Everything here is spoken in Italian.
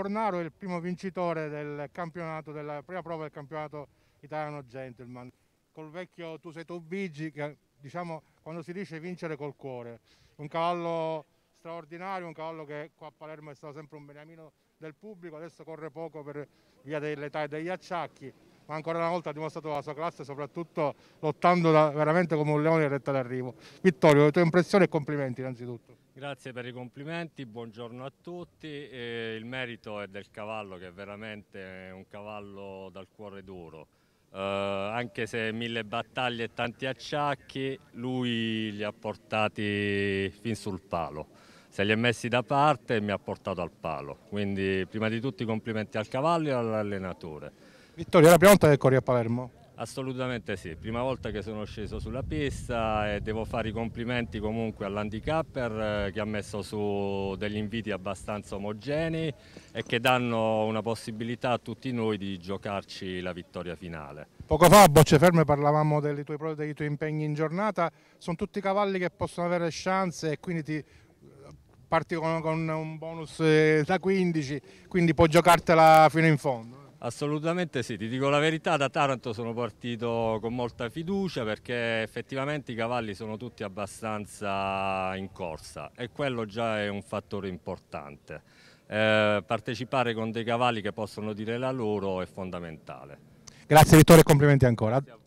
Fornaro è il primo vincitore del campionato, della prima prova del campionato italiano gentleman, col vecchio Tu sei Tobigi che diciamo quando si dice vincere col cuore, un cavallo straordinario, un cavallo che qua a Palermo è stato sempre un beniamino del pubblico, adesso corre poco per via dell'età e degli acciacchi, ma ancora una volta ha dimostrato la sua classe, soprattutto lottando da, veramente come un leone in retta d'arrivo. Vittorio, le tue impressioni e complimenti innanzitutto. Grazie per i complimenti, buongiorno a tutti. Eh, il merito è del cavallo che è veramente un cavallo dal cuore duro. Eh, anche se mille battaglie e tanti acciacchi, lui li ha portati fin sul palo. Se li ha messi da parte mi ha portato al palo. Quindi prima di tutto complimenti al cavallo e all'allenatore. Vittorio, è la prima volta che corri a Palermo? Assolutamente sì, prima volta che sono sceso sulla pista e devo fare i complimenti comunque all'handicapper eh, che ha messo su degli inviti abbastanza omogenei e che danno una possibilità a tutti noi di giocarci la vittoria finale. Poco fa a Bocce Ferme parlavamo dei tuoi, dei tuoi impegni in giornata, sono tutti cavalli che possono avere chance e quindi ti parti con, con un bonus eh, da 15, quindi puoi giocartela fino in fondo. Assolutamente sì, ti dico la verità, da Taranto sono partito con molta fiducia perché effettivamente i cavalli sono tutti abbastanza in corsa e quello già è un fattore importante. Eh, partecipare con dei cavalli che possono dire la loro è fondamentale. Grazie Vittorio e complimenti ancora.